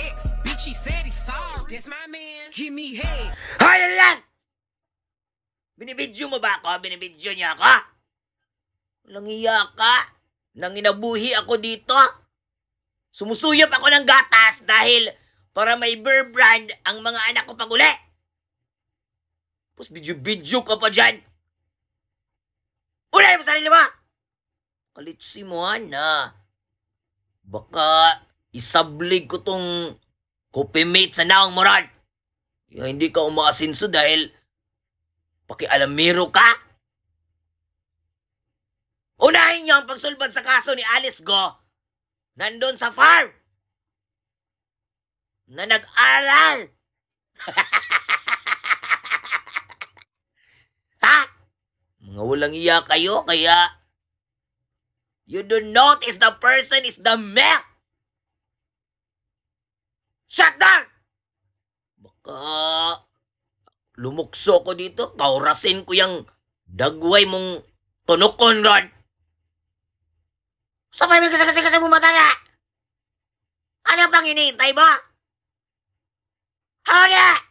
ex. Bitch, he said he's sorry. That's my man. Give me head. Hoy, ano yan? Binibidyo mo ba ako? Binibidyo niya ako? Walang iya ka. Nang inabuhi ako dito. Sumusuyop ako ng gatas dahil para may beer brand ang mga anak ko pag uli. Tapos bidyo-bidyo ka pa dyan. Unay mo sarili mo! Kalitsi mo, na. Baka Isablig ko tong copymate sa naong moral. Ya, hindi ka umakasinso dahil pakialamiro ka. Unahin niyo ang pagsulban sa kaso ni Alice Go nandun sa farm na nag-aral. ha? Mga walang iya kayo, kaya you do not is the person is the milk. Shut down! Baka lumukso ko dito, kaurasin ko yung dagway mong tunukon ron. Sabay may yung kasi kasi mo mata na! Ano pang hinihintay mo? Hawala!